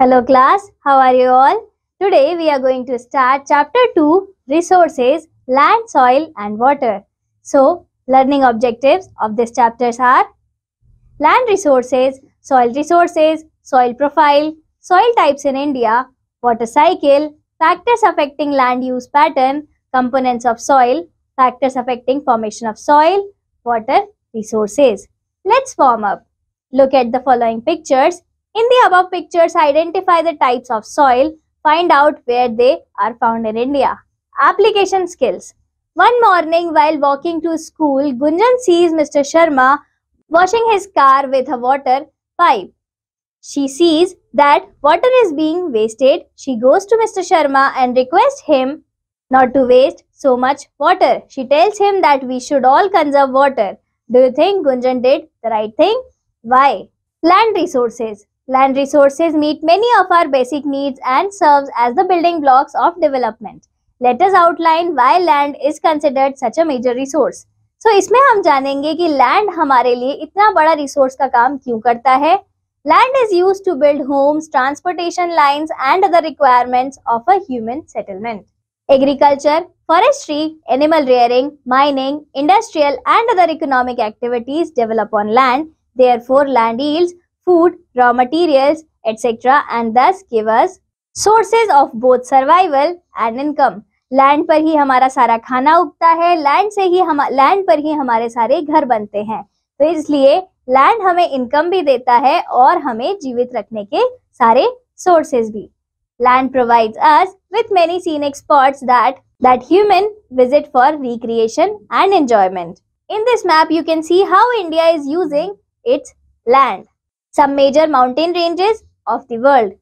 Hello class, how are you all? Today we are going to start chapter 2 resources land, soil and water. So learning objectives of this chapters are land resources, soil resources, soil profile, soil types in India, water cycle, factors affecting land use pattern, components of soil, factors affecting formation of soil, water resources. Let's warm up. Look at the following pictures in the above pictures, identify the types of soil, find out where they are found in India. Application skills. One morning while walking to school, Gunjan sees Mr. Sharma washing his car with a water pipe. She sees that water is being wasted. She goes to Mr. Sharma and requests him not to waste so much water. She tells him that we should all conserve water. Do you think Gunjan did the right thing? Why? Land resources. Land resources meet many of our basic needs and serves as the building blocks of development. Let us outline why land is considered such a major resource. So इसमें हम जानेंगे कि land हमारे लिए इतना बड़ा resource का काम क्यों करता है Land is used to build homes, transportation lines and other requirements of a human settlement. Agriculture, forestry, animal rearing, mining, industrial and other economic activities develop on land. Therefore, land yields food, raw materials, etc. and thus give us sources of both survival and income. Land पर ही हमारा सारा खाना उगता है land से ही हम land पर ही हमारे सारे घर बनते हैं तो इसलिए लैंड हमें इनकम भी देता है और हमें जीवित रखने के सारे सोर्सेज भी Land provides us with many scenic spots that, that human visit for recreation and enjoyment. In this map, you can see how India is using its land. some major mountain ranges of the world.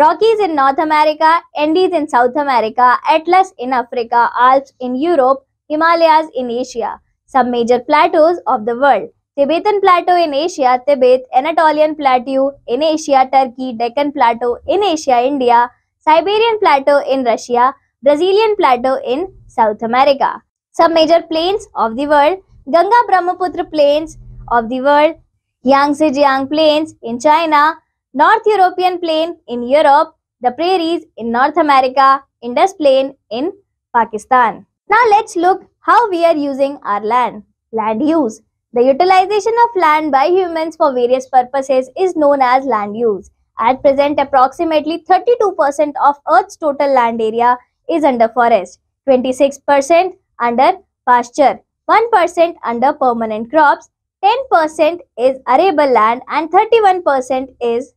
Rockies in North America, Andes in South America, Atlas in Africa, Alps in Europe, Himalayas in Asia. Some major plateaus of the world. Tibetan Plateau in Asia, Tibet, Anatolian Plateau in Asia, Turkey, Deccan Plateau in Asia, India, Siberian Plateau in Russia, Brazilian Plateau in South America. Some major plains of the world, Ganga Brahmaputra plains of the world, Yangtze Jiang Plains in China, North European Plain in Europe, the prairies in North America, Indus Plain in Pakistan. Now let's look how we are using our land. Land use. The utilization of land by humans for various purposes is known as land use. At present, approximately 32% of Earth's total land area is under forest, 26% under pasture, 1% under permanent crops 10% is arable land and 31% is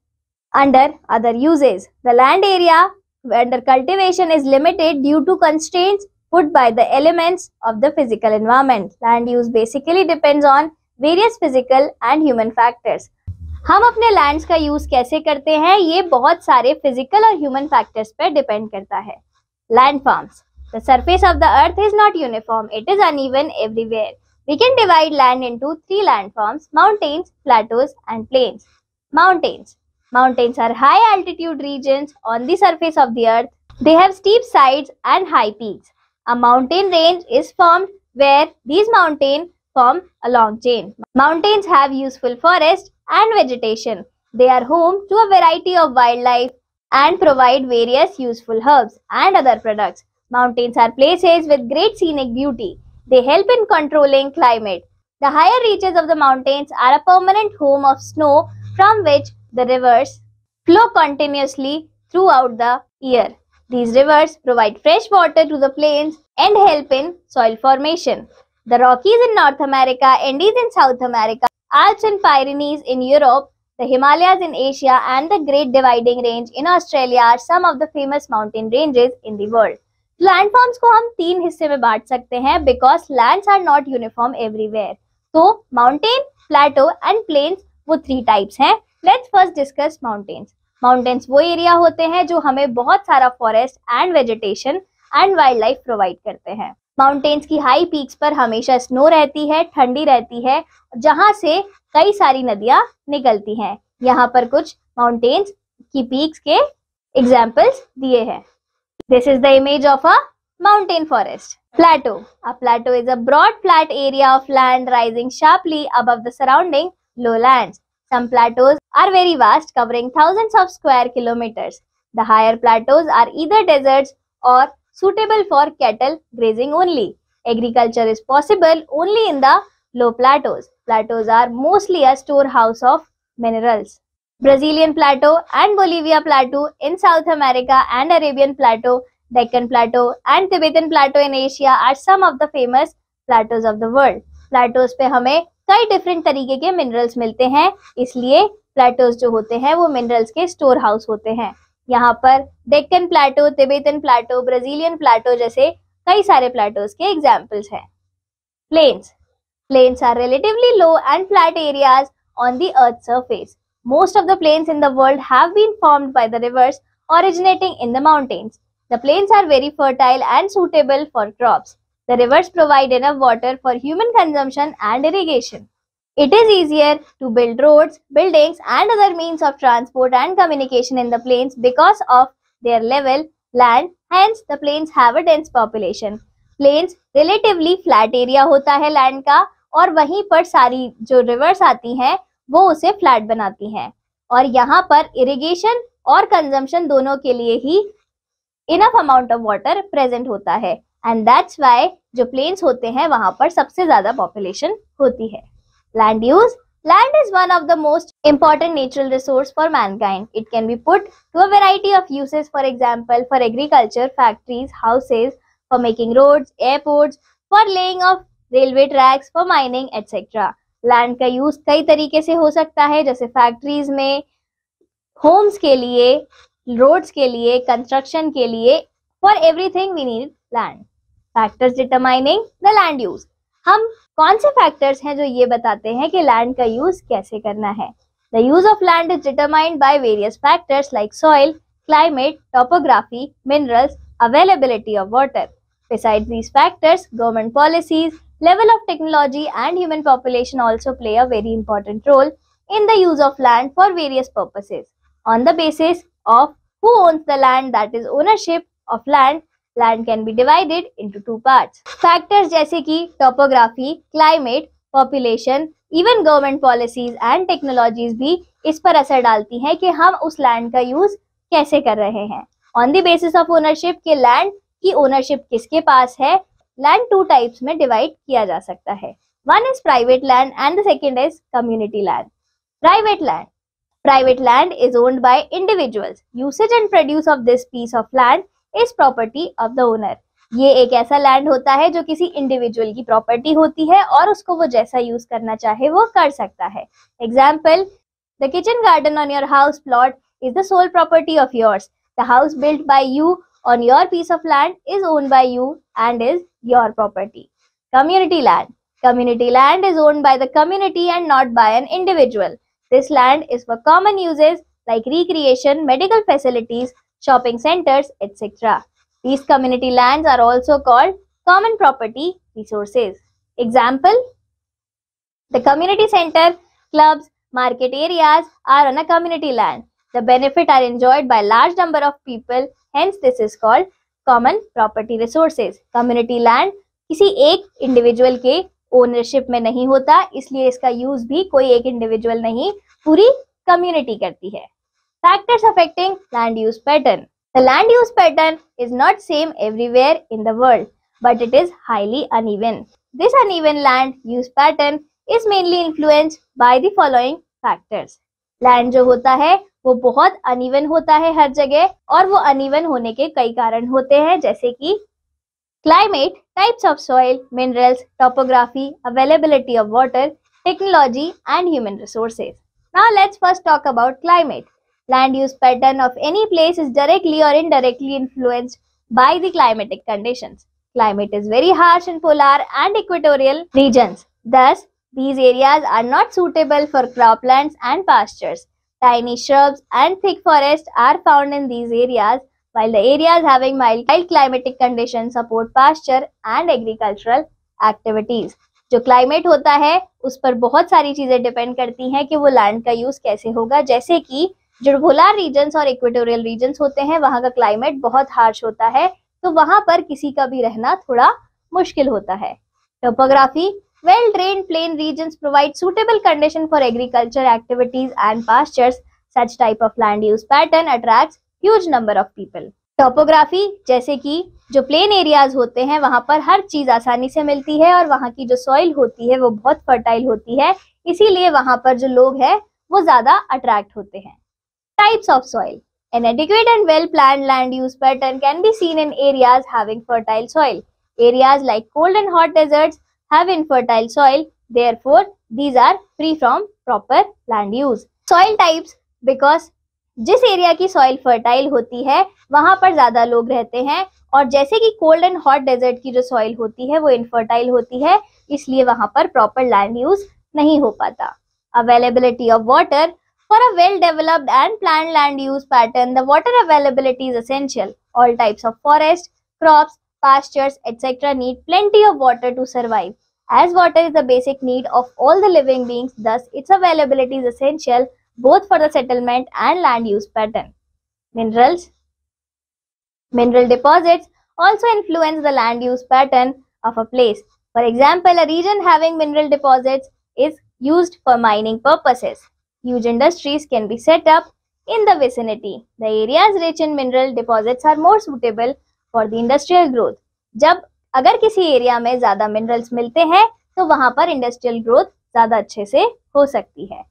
under other uses. The land area under cultivation is limited due to constraints put by the elements of the physical environment. Land use basically depends on various physical and human factors. हम अपने lands का use कैसे करते हैं ये बहुत सारे physical और ह्यूमन फैक्टर्स पर डिपेंड करता है land forms the surface of the earth is not uniform it is uneven everywhere We can divide land into three landforms, mountains, plateaus and plains. Mountains. Mountains are high altitude regions on the surface of the earth. They have steep sides and high peaks. A mountain range is formed where these mountains form a long chain. Mountains have useful forest and vegetation. They are home to a variety of wildlife and provide various useful herbs and other products. Mountains are places with great scenic beauty. They help in controlling climate. The higher reaches of the mountains are a permanent home of snow from which the rivers flow continuously throughout the year. These rivers provide fresh water to the plains and help in soil formation. The Rockies in North America, Andes in South America, Alps and Pyrenees in Europe, the Himalayas in Asia and the Great Dividing Range in Australia are some of the famous mountain ranges in the world. Land forms को हम तीन हिस्से में बांट सकते हैं because land are not uniform everywhere तो mountain plateau and plains वो थ्री टाइप्स हैं let's first discuss mountains mountains वो एरिया होते हैं जो हमें बहुत सारा forest and vegetation and wildlife provide करते हैं माउंटेन्स की हाई पीक्स पर हमेशा स्नो रहती है ठंडी रहती है जहां से कई सारी नदियां निकलती हैं यहाँ पर कुछ माउंटेन्स की पीक्स के एग्जाम्पल्स दिए हैं This is the image of a mountain forest. Plateau. A plateau is a broad flat area of land rising sharply above the surrounding lowlands. Some plateaus are very vast, covering thousands of square kilometers. The higher plateaus are either deserts or suitable for cattle grazing only. Agriculture is possible only in the low plateaus. Plateaus are mostly a storehouse of minerals. Brazilian plateau and Bolivia plateau in South America and Arabian plateau Deccan plateau and Tibetan plateau in Asia are some of the famous plateaus of the world plateaus पे हमें कई different तरीके के minerals मिलते हैं इसलिए Plato's जो होते हैं वो मिनरल्स के स्टोर हाउस होते हैं यहाँ पर Deccan plateau Tibetan plateau Brazilian plateau जैसे कई सारे प्लाटोज के एग्जाम्पल्स हैं plains plains are relatively low and flat areas on the earth surface Most of the plains in the world have been formed by the rivers originating in the mountains. The plains are very fertile and suitable for crops. The rivers provide enough water for human consumption and irrigation. It is easier to build roads, buildings and other means of transport and communication in the plains because of their level land, hence the plains have a dense population. Plains, relatively flat area होता है land का और वहीं पर सारी जो rivers आती हैं वो उसे फ्लैट बनाती हैं और यहाँ पर इरिगेशन और कंजम्पशन दोनों के लिए ही enough amount of water present होता है एंड दैट्स वाई जो प्लेन्स होते हैं वहां पर सबसे ज्यादा पॉपुलेशन होती है land use land is one of the most important natural resource for mankind it can be put to a variety of usage for example for agriculture factories houses for making road airport for laying of railway tracks for mining etcetera land का use कई तरीके से हो सकता है जैसे factories में Holmes के लिए रोड्स के लिए कंस्ट्रक्शन के लिए for everything we need land factors determining the land use हम कौन से फैक्टर्स हैं जो ये बताते हैं कि लैंड का यूज कैसे करना है the use of land is determined by various factors like soil climate topography minerals availability of water beside these factors government policies level of technology and human population also play a very important role in the use of land for various purposes. On the basis of who owns the land that is ownership of land, land can be divided into two parts. Factors jaise ki topography, climate, population, even government policies and technologies bhi is par asar dalti हैं ki hum us land ka use kaise kar rahe hain On the basis of ownership ke land ki ownership kiske paas hai land two types में divide किया जा सकता है one is private land and the second is community land private land Private land is owned by individuals. Usage and produce of this piece of land is property of the owner. ये एक ऐसा land होता है जो किसी individual की property होती है और उसको वो जैसा यूज करना चाहे वो कर सकता है example the kitchen garden on your house plot is the sole property of yours the house built by you on your piece of land is owned by you and is your property. Community land. Community land is owned by the community and not by an individual. This land is for common uses like recreation, medical facilities, shopping centers, etc. These community lands are also called common property resources. Example, the community center, clubs, market areas are on a community land. The benefit are enjoyed by large number of people. Hence, this is called common property resources. Community land किसी एक individual के ownership में नहीं होता इसलिए इसका use भी कोई एक इंडिविजुअल नहीं पूरी कम्युनिटी करती है factors affecting land use pattern the land use pattern is not same everywhere in the world but it is highly uneven this uneven land use pattern is mainly influenced by the following factors land जो होता है वो बहुत uneven होता है हर जगह और वो अनइवन होने के कई कारण होते हैं जैसे कि climate types of soil minerals topography availability of water technology and human resources now let's first talk about climate land use pattern of any place is directly और indirectly influenced by the climatic conditions climate is very harsh in polar and equatorial regions दस These areas are not suitable for croplands and pastures. Tiny shrubs and thick forest are found in these areas, while the areas having mild mild climatic conditions support pasture and agricultural activities. जो climate होता है उस पर बहुत सारी चीज़ें depend करती हैं कि वो लैंड का यूज़ कैसे होगा जैसे कि जुड़भुलार रीजन्स और इक्वेटोरियल रीजन्स होते हैं वहां का क्लाइमेट बहुत हार्श होता है तो वहां पर किसी का भी रहना थोड़ा मुश्किल होता है topography well-drained plain regions provide suitable condition for agriculture activities and pastures. Such type of land use pattern attracts huge number of people. Topography जैसे कि जो प्लेन एरियाज होते हैं वहां पर हर चीज़ आसानी से मिलती है और वहां की जो सॉइल होती है वो बहुत फर्टाइल होती है इसीलिए वहां पर जो लोग हैं वो ज़्यादा अट्रैक्ट होते हैं types of soil an adequate and well plan land use pattern can be seen in areas having fertile soil areas like cold and hot deserts have infertile soil therefore these are free from proper land use soil types because जिस area की soil fertile होती है वहां पर ज्यादा लोग रहते हैं और जैसे कि कोल्ड एंड हॉट डेजर्ट की जो सॉइल होती है वो इनफर्टाइल होती है इसलिए वहां पर प्रॉपर लैंड यूज नहीं हो पाता availability of water for a well developed and plan land use pattern the water availability is essential all types of forest crop pastures, etc. need plenty of water to survive. As water is the basic need of all the living beings, thus its availability is essential both for the settlement and land use pattern. Minerals Mineral deposits also influence the land use pattern of a place. For example, a region having mineral deposits is used for mining purposes. Huge industries can be set up in the vicinity. The areas rich in mineral deposits are more suitable for the industrial growth जब अगर किसी area में ज्यादा minerals मिलते हैं तो वहां पर इंडस्ट्रियल ग्रोथ ज्यादा अच्छे से हो सकती है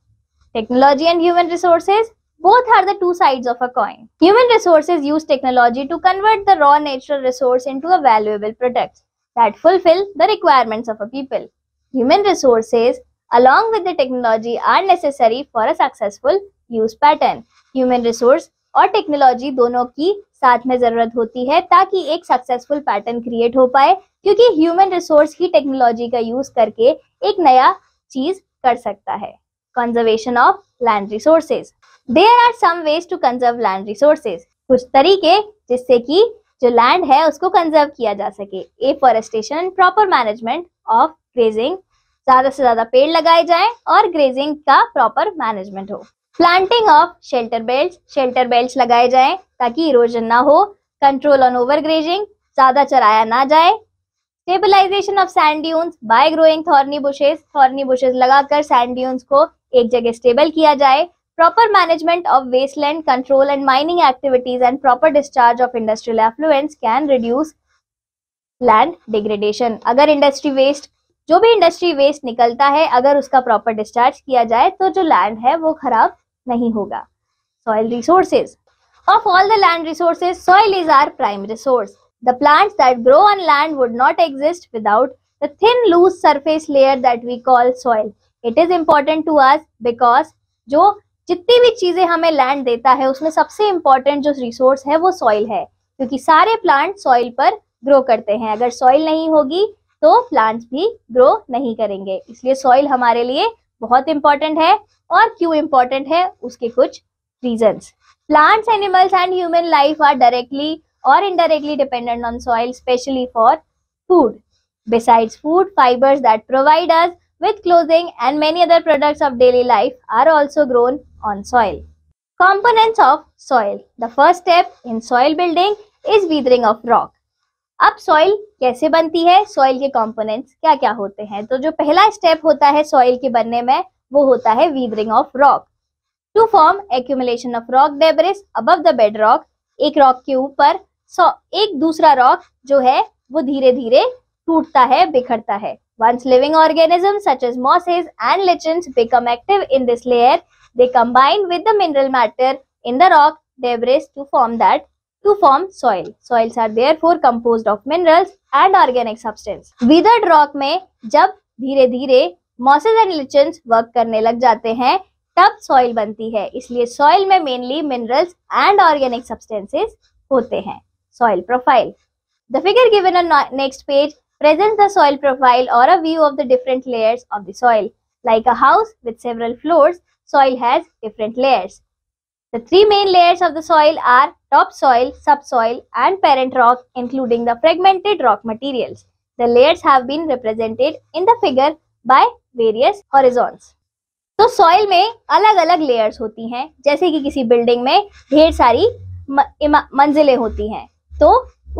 technology and human resources both are the two side of a coin human resources use technology to convert the raw natural resource into a valuable product that fulfil the requirement of a people human resources along with the technology are necessary for a successful use pattern human resource और technology दोनों की साथ में जरूरत होती है ताकि एक सक्सेसफुल पैटर्न क्रिएट हो पाए क्योंकि ह्यूमन रिसोर्स ही टेक्नोलॉजी का यूज करके एक नया चीज कर सकता है conservation of land resources there are some ways to conserve land resources कुछ तरीके जिससे कि जो लैंड है उसको कंजर्व किया जा सके afforestation proper management of grazing ज्यादा से ज्यादा पेड़ लगाए जाएं और ग्रेजिंग का प्रॉपर मैनेजमेंट हो planting of shelter belt shelter belt लगाए जाए ताकि इरोजन ना हो कंट्रोल ऑन ओवर ग्रेजिंग ज्यादा चराया ना जाए stabilization of sand dunes by growing thorny bushes thorny bushes लगाकर सैंड ड्यून्स को एक जगह स्टेबल किया जाए proper management of wasteland control and mining activities and proper discharge of industrial effluents can reduce land degradation अगर industry waste जो भी industry waste निकलता है अगर उसका प्रॉपर डिस्चार्ज किया जाए तो जो लैंड है वो खराब नहीं होगा soil resources of all the land resources soil is our prime resource the plants that grow on land would not exist without the thin loose surface layer that we call soil it is important to us because जो जितनी भी चीजें हमें land देता है उसमें सबसे important जो रिसोर्स है वो सॉइल है क्योंकि सारे प्लांट सॉइल पर ग्रो करते हैं अगर सॉइल नहीं होगी तो प्लांट्स भी ग्रो नहीं करेंगे इसलिए सॉइल हमारे लिए बहुत इंपॉर्टेंट है और क्यों इंपॉर्टेंट है उसके कुछ reason plants animals and human life are directly और indirectly dependent on soil specially for food besides food fibres that provide us with clothing and many other products of daily life are also grown on soil components of soil the first step in soil building is weathering of rock अब soil कैसे बनती है soil के components क्या क्या होते हैं तो जो पहला स्टेप होता है सॉइल के बनने में वो होता है weathering of rock to form accumulation of rock debris above the bed rock एक रॉक के ऊपर एक दूसरा रॉक जो है वो धीरे धीरे टूटता है बिखरता है once living organism such as mosses and lichen become active in this layer they combine with the mineral matter in the rock debris to form that to form soil soils are therefore compose of minerals and organic substance weathered rock में जब धीरे धीरे masses and लिचन्स work करने लग जाते हैं तब soil बनती है इसलिए सॉइल में mainly minerals and organic substances होते हैं soil profile the figure given on next page presents the soil profile or a view of the different layers of the soil. Like a house with several floors, soil has different layers. The three main layers of the soil are topsoil, subsoil and parent rock including the fragmented rock materials. The layers have been represented in the figure by various horizons तो soil में अलग अलग layers होती हैं जैसे कि किसी building में ढेर सारी मंजिलें होती हैं तो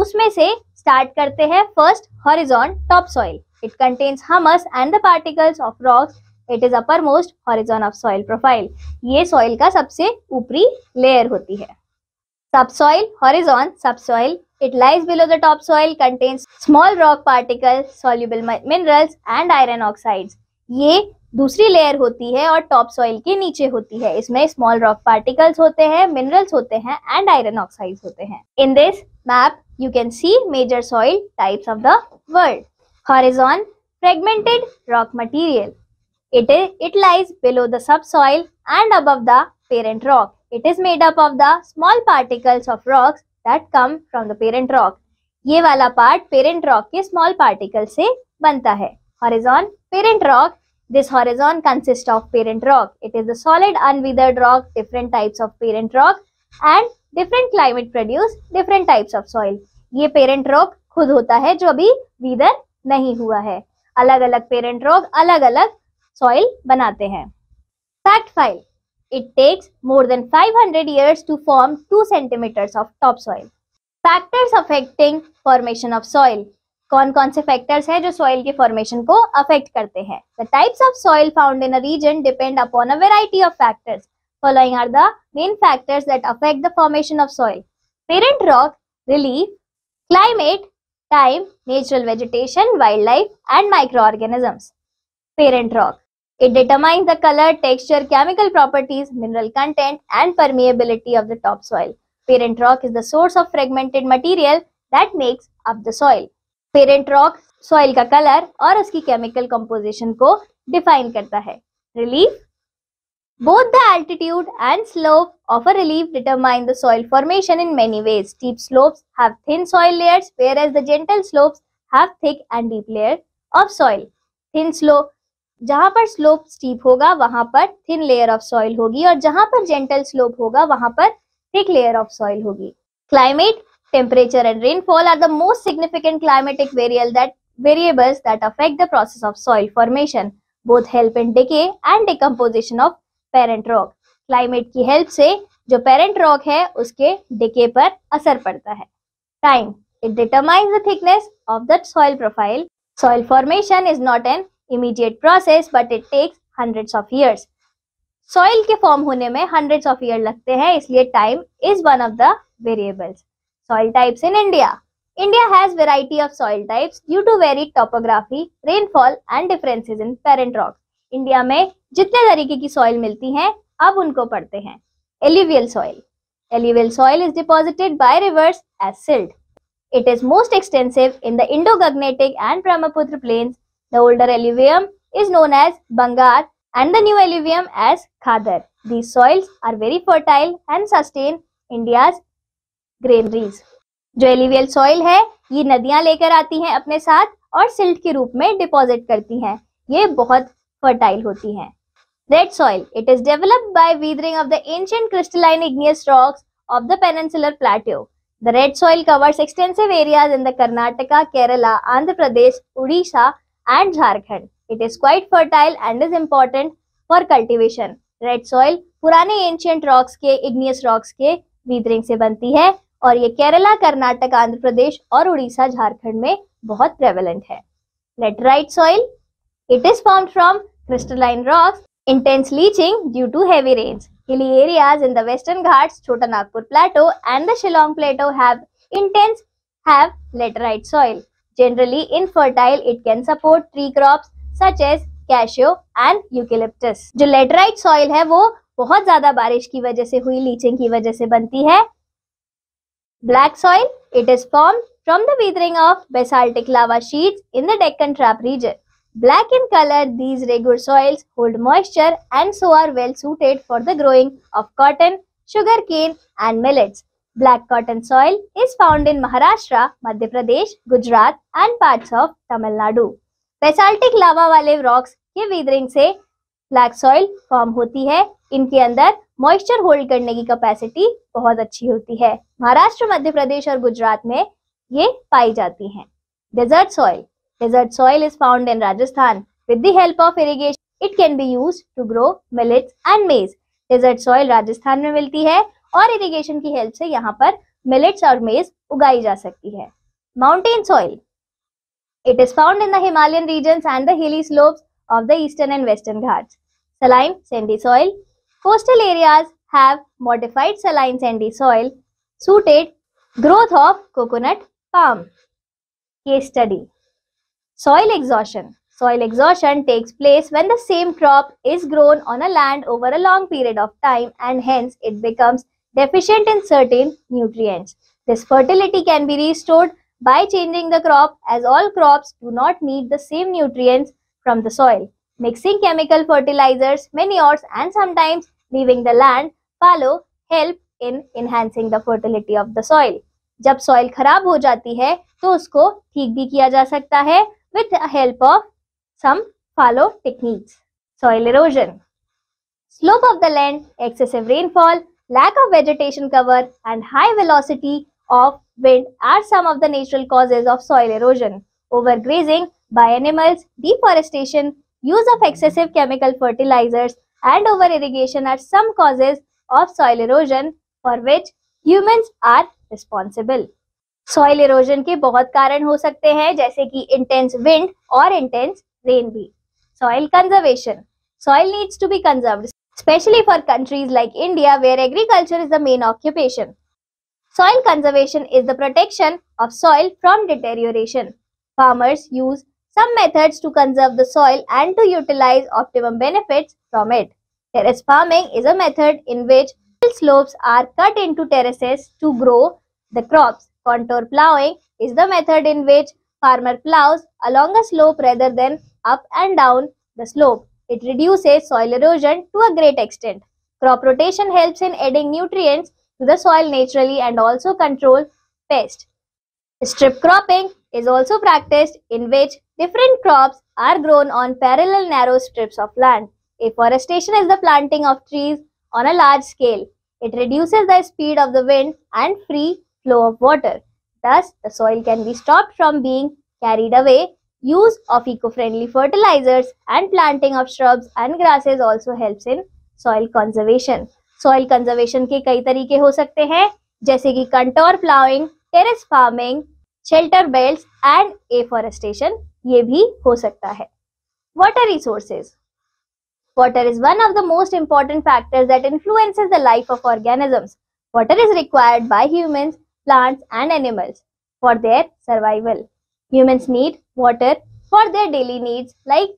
उसमें से स्टार्ट करते हैं first horizon top soil it contains humus and the particles of rocks it is uppermost horizon of soil profile ये सॉइल का सबसे ऊपरी लेयर होती है subsoil horizon subsoil it lies below the top soil contains small rock particle soluble minerals and iron oxide ये दूसरी layer होती है और टॉप सॉइल के नीचे होती है इसमें स्मॉल रॉक पार्टिकल्स होते हैं मिनरल्स होते हैं एंड आयरन ऑक्साइड होते हैं in this map you can see major soil types of the world horizon fragmented rock material it is it lies below the subsoil and above the parent rock it is made up of the small particles of rocks that come from the parent rock ये वाला part parent rock के small particle से बनता है horizon parent rock this horizon consist of parent rock it is the unweathered rock different types of parent rock and different climate produce different types of soil ये parent rock खुद होता है जो अभी विदर नहीं हुआ है अलग अलग पेरेंट रॉक अलग अलग सॉइल बनाते हैं fact file It takes more than 500 years to form 2 centimeters of topsoil. Factors affecting formation of soil कौन कौन से फैक्टर्स हैं जो सॉइल के फॉर्मेशन को अफेक्ट करते हैं the types of soil found in a region depend upon a variety of factors following are the main factors that affect the formation of soil parent rock relief climate time natural vegetation wildlife and microorganisms parent rock It determines the color, texture, chemical properties, mineral content and permeability of the topsoil. Parent rock is the source of fragmented material that makes up the soil. Parent rock soil का color और उसकी chemical composition को define करता है Relief, Both the altitude and slope of a relief determine the soil formation in many ways. Steep slopes have thin soil layers, whereas the gentle slopes have thick and deep layers of soil. Thin slope जहां पर slope steep होगा वहां पर thin layer of soil होगी और जहां पर gentle slope होगा वहां पर थिक लेयर ऑफ सॉइल होगी climate temperature and rainfall are the most significant climatic वेरियल that variables that affect the process of soil formation both help in decay and decomposition of parent rock climate की help से जो parent rock है उसके decay पर असर पड़ता है time it determines the thickness of that profile soil formation is not an immediate process but it takes hundreds of years soil के फॉर्म होने में हंड्रेड्स ऑफ ईयर लगते हैं इसलिए time is one of the variables soil types in India. India has variety of soil types due to varied topography, rainfall and differences in parent rocks. India में जितने तरीके की soil मिलती हैं अब उनको पढ़ते हैं alluvial soil. Alluvial soil is deposited by rivers as silt. It is most extensive in the Indo-Magnetic and Brahmaputra plains The older alluvium is known as Bangar and the new alluvium as Khadar. These soils are very fertile and sustain India's granaries. jo alluvial soil hai ye nadiyan lekar aati hain apne sath aur silt ke roop mein deposit karti hain ye bahut fertile hoti hain red soil it is developed by weathering of the ancient crystalline igneous rocks of the peninsular plateau The red soil covers extensive areas in the Karnataka, Kerala, Andhra Pradesh, Odisha, and Jharkhand. It is quite fertile and is important for cultivation. Red soil पुराने ancient rocks के igneous rocks के weathering से बनती है और ये केरला कर्नाटक आंध्र प्रदेश और उड़ीसा झारखंड में बहुत प्रेवलेंट है laterite soil it is form from crystalline rocks intense leaching due to heavy rains. Hilly areas in the Western Ghats, Chota Nagpur Plateau and the Shillong Plateau have intense have laterite soil. Generally infertile, it can support tree crops such as cashew and eucalyptus jo laterite soil hai wo bahut zyada barish ki wajah se hui leaching ki wajah se banti hai black soil it is formed from the weathering of basaltic lava sheets in the Deccan Trap region. Black in color, these regular soils hold moisture and so are well suited for the growing of cotton, sugarcane and millets. Black cotton soil is found in Maharashtra Madhya Pradesh Gujarat and parts of Tamil Nadu. Lava वाले rocks के weathering से black soil form होती है इनके अंदर moisture hold करने की capacity बहुत अच्छी होती है महाराष्ट्र मध्य प्रदेश और गुजरात में ये पाई जाती हैं desert soil desert soil is found in Rajasthan with the help of irrigation it can be use to grow millets and maize desert soil Rajasthan में मिलती है और इरिगेशन की हेल्प से यहाँ पर मिलेट्स और मेज उगाई जा सकती है mountain soil It is found in the Himalayan regions and the hilly slopes of the eastern and western Ghats. Saline, sandy soil. Coastal areas have modified saline sandy soil suited growth of coconut palm. Case study. Soil exhaustion. Soil exhaustion takes place when the same crop is grown on a land over a long period of time and hence it becomes deficient in certain nutrients. This fertility can be restored by changing the crop as all crops do not need the same nutrients from the soil. Mixing chemical fertilizers, manures and sometimes leaving the land fallow help in enhancing the fertility of the soil. जब soil खराब हो जाती है तो उसको ठीक भी किया जा सकता है with help of some fallow techniques. Soil erosion, slope of the land, excessive rainfall. lack of vegetation cover and high velocity of wind are some of the natural causes of soil erosion. Overgrazing by animals, deforestation, use of excessive chemical fertilizers and over-irrigation are some causes of soil erosion for which humans are responsible. soil erosion ke bahut karan ho sakte hain jaise ki intense wind or intense rain bhi soil conservation soil needs to be conserved especially for countries like India where agriculture is the main occupation. Soil conservation is the protection of soil from deterioration. Farmers use some methods to conserve the soil and to utilize optimum benefits from it. Terrace farming is a method in which hill slopes are cut into terraces to grow the crops. Contour plowing is the method in which farmer plows along a slope rather than up and down the slope. It reduces soil erosion to a great extent. Crop rotation helps in adding nutrients to the soil naturally and also control pests. Strip cropping is also practiced in which different crops are grown on parallel narrow strips of land. Afforestation is the planting of trees on a large scale. It reduces the speed of the wind and free flow of water. Thus, the soil can be stopped from being carried away Use of eco-friendly fertilizers and planting of shrubs and grasses also helps in soil conservation. Soil conservation ke kai tarike ho sakte hain jaise ki contour plowing terrace farming shelter belts and afforestation ye bhi ho sakta hai water resources Water is one of the most important factors that influences the life of organisms. Water is required by humans, plants and animals for their survival. Humans need water for their daily needs like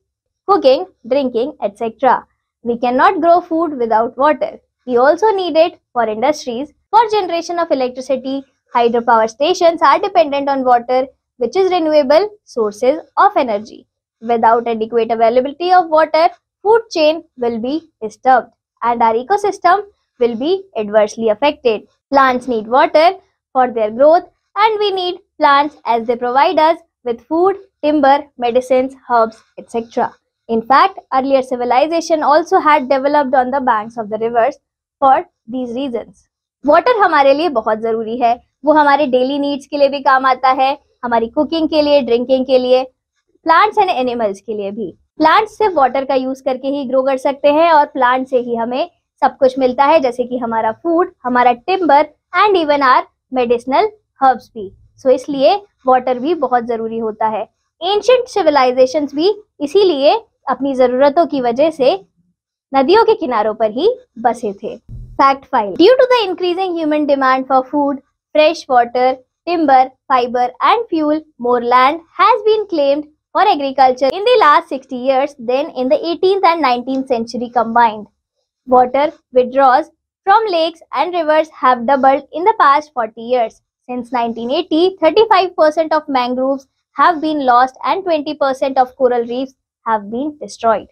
cooking, drinking, etc. We cannot grow food without water. We also need it for industries. For generation of electricity, hydropower stations are dependent on water which is renewable sources of energy. Without adequate availability of water, food chain will be disturbed and our ecosystem will be adversely affected. Plants need water for their growth and we need plants as they provide us with food, timber, medicines, herbs, etc. In fact, earlier civilization also had developed on the banks of the rivers for these reasons. Water हमारे लिए बहुत ज़रूरी है वो हमारे daily needs के लिए भी काम आता है हमारी कुकिंग के लिए ड्रिंकिंग के लिए प्लांट्स एंड एनिमल्स के लिए भी प्लांट्स सिर्फ वाटर का यूज करके ही ग्रो कर सकते हैं और प्लांट से ही हमें सब कुछ मिलता है जैसे कि हमारा फूड हमारा timber and even our medicinal herbs भी सो इसलिए वाटर भी बहुत जरूरी होता है एंशंट सिविलाइजेशन भी इसीलिए अपनी जरूरतों की वजह से नदियों के किनारों पर ही बसे थे fact five due to the increasing human demand for food fresh water timber fibre and fuel more land has been claimed for agriculture in the last sixty years than in the eighteen and nineteen century combined water withdrawals from lakes and rivers है doubled past forty years Since 1980, 35% of mangroves have been lost and 20% of coral reefs have been destroyed.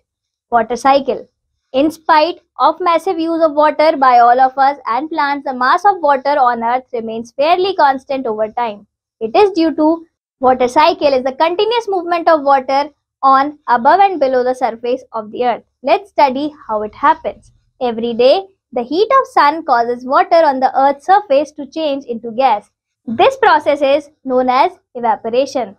Water cycle. In spite of massive use of water by all of us and plants, the mass of water on Earth remains fairly constant over time. It is due to water cycle is the continuous movement of water on above and below the surface of the Earth. Let's study how it happens. Every day, the heat of sun causes water on the Earth's surface to change into gas. This process is known as evaporation.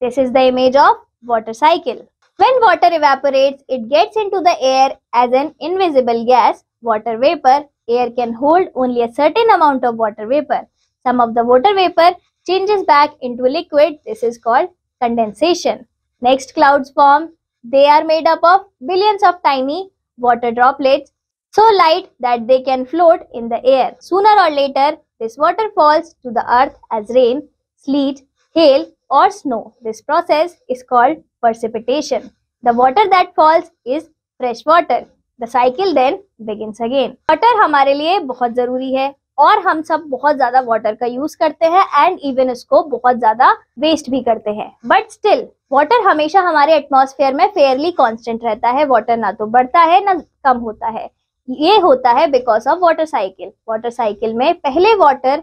This is the image of water cycle. When water evaporates, it gets into the air as an invisible gas, water vapor. Air can hold only a certain amount of water vapor. Some of the water vapor changes back into liquid. This is called condensation. Next, clouds form. They are made up of billions of tiny water droplets so light that they can float in the air. Sooner or later, This water falls to the earth as rain, sleet, hail or snow. This process is called precipitation. The water that falls is fresh water. The cycle then begins again. Water hamare liye bahut zaruri hai और हम सब बहुत ज़्यादा water का use करते हैं and even उसको बहुत ज़्यादा वेस्ट भी करते हैं बट स्टिल वाटर हमेशा हमारे एटमोसफेयर में फेयरली कांस्टेंट रहता है वाटर ना तो बढ़ता है ना कम होता है ये होता है because of water cycle water cycle में पहले वाटर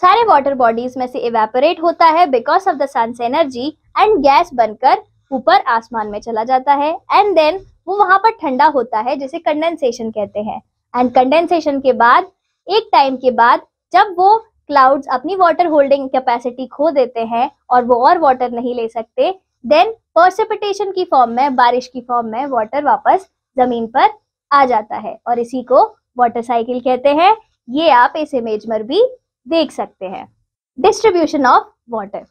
सारे वाटर बॉडीज में से इवेपोरेट होता है because of the sun's energy and gas बनकर ऊपर आसमान में चला जाता है एंड देन वो वहां पर ठंडा होता है जिसे कंडेंसेशन कहते हैं एंड कंडेंसेशन के बाद एक टाइम के बाद जब वो क्लाउड्स अपनी वाटर होल्डिंग कैपेसिटी खो देते हैं और वो और वाटर नहीं ले सकते देन परसिपिटेशन की फॉर्म में बारिश की फॉर्म में वाटर वापस जमीन पर आ जाता है और इसी को वॉटर साइकिल कहते हैं ये आप इस इमेज में भी देख सकते हैं distribution of water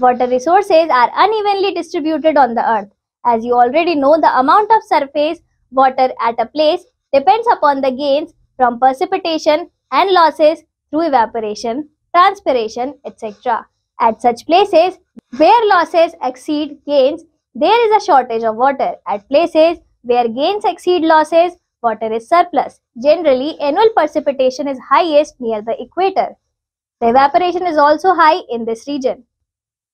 water resources are unevenly distributed on the earth as you already know the amount of surface water at a place depends upon the gains from precipitation and losses through evaporation transpiration etcetera at such places where losses exceed gains there is a shortage of water at places where gains exceed losses water is surplus. Generally, annual precipitation is highest near the equator. The evaporation is also high in this region.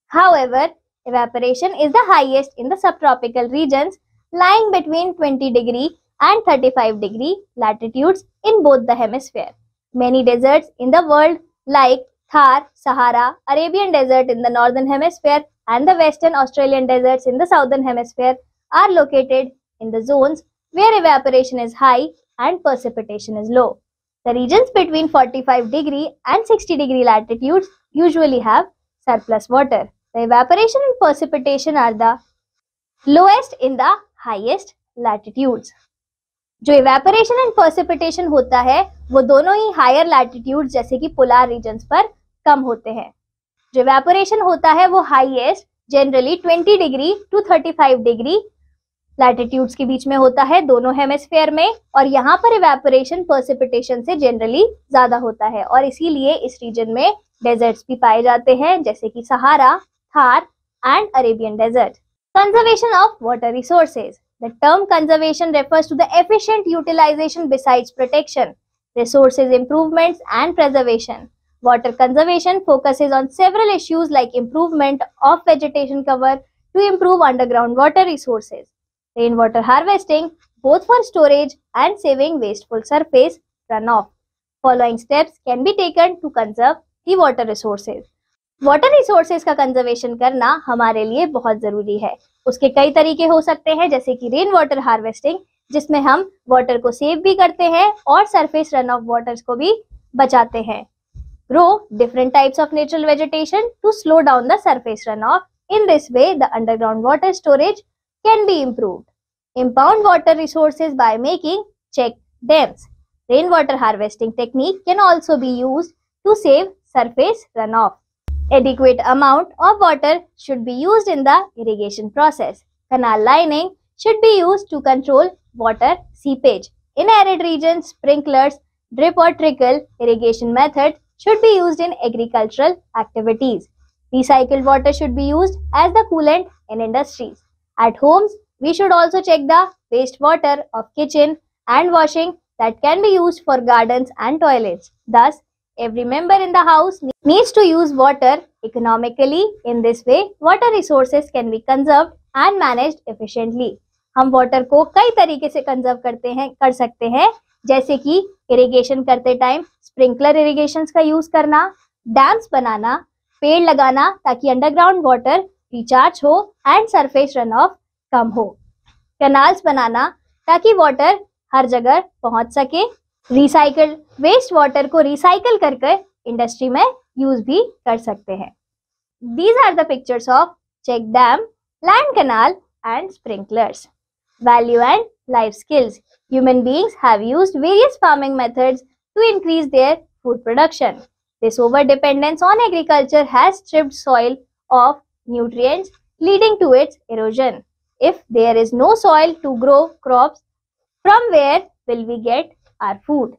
However, evaporation is the highest in the subtropical regions lying between 20 degree and 35 degree latitudes in both the hemisphere. Many deserts in the world like Thar, Sahara, Arabian Desert in the northern hemisphere and the Western Australian deserts in the southern hemisphere are located in the zones where evaporation is high and precipitation is low. The regions between 45 degree and 60 degree latitudes usually have surplus water. The evaporation and precipitation are the lowest in the highest latitudes. जो evaporation and precipitation होता है वो दोनों ही higher latitude जैसे कि polar reason पर कम होते हैं जो इवेपोरेशन होता है वो highest generally 20 degree to 35 degree latitudes के बीच में होता है दोनों हेमस्फेयर में और यहाँ पर इवेपोरेशन पर्सिपिटेशन से जनरली ज्यादा होता है और इसीलिए इस रीजन में डेजर्ट्स भी पाए जाते हैं जैसे कि Sahara Thar and Arabian desert conservation of water resources the term conservation refers to the efficient utilization besides protection resources improvement and preservation water conservation focuses on several issues like improvement of vegetation cover to improve underground water resources rainwater harvesting both for storage and saving wasteful surface runoff. Following steps can be taken to conserve the water resources. Water resources का conservation करना हमारे लिए बहुत ज़रूरी है उसके कई तरीके हो सकते हैं जैसे कि रेन वाटर हार्वेस्टिंग जिसमें हम वाटर को सेव भी करते हैं और सरफेस रन ऑफ वाटर्स को भी बचाते हैं grow different types of natural vegetation to slow down the surface run off in this way the underground water storage can be improved. Impound water resources by making check dams. Rainwater harvesting technique can also be used to save surface runoff. Adequate amount of water should be used in the irrigation process. Canal lining should be used to control water seepage. In arid regions, sprinklers, drip or trickle irrigation methods should be used in agricultural activities. Recycled water should be used as the coolant in industries. At homes, we should also check the waste water of kitchen and washing that can be used for gardens and toilets. Thus, every member in the house needs to use water economically. In this way, water resources can be conserved and managed efficiently. हम water को कई तरीके से conserve करते हैं कर सकते हैं जैसे कि इरिगेशन करते टाइम स्प्रिंकलर इरिगेशन का यूज करना डैम्स बनाना पेड़ लगाना ताकि अंडरग्राउंड वाटर रिचार्ज हो एंड सरफेस रन ऑफ कम हो कैनाल्स बनाना ताकि वाटर हर जगह पहुंच सके रिसाइकल वेस्ट वाटर को रिसाइकल कर इंडस्ट्री में यूज भी कर सकते हैं these are the of check dam land canal and sprinklers value and life skills human beings have increase their food production this over dependence on agriculture has stripped soil of nutrients leading to its erosion. If there is no soil to grow crops, from where will we get our food?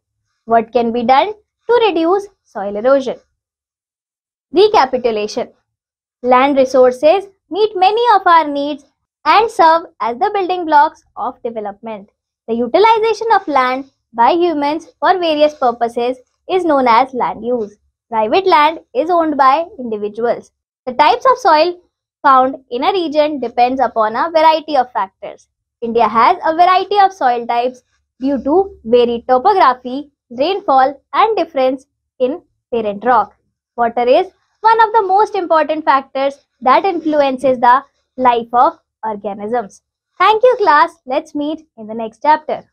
What can be done to reduce soil erosion? Recapitulation Land resources meet many of our needs and serve as the building blocks of development. The utilization of land by humans for various purposes is known as land use. Private land is owned by individuals. The types of soil found in a region depends upon a variety of factors. India has a variety of soil types due to varied topography, rainfall and difference in parent rock. Water is one of the most important factors that influences the life of organisms. Thank you class. Let's meet in the next chapter.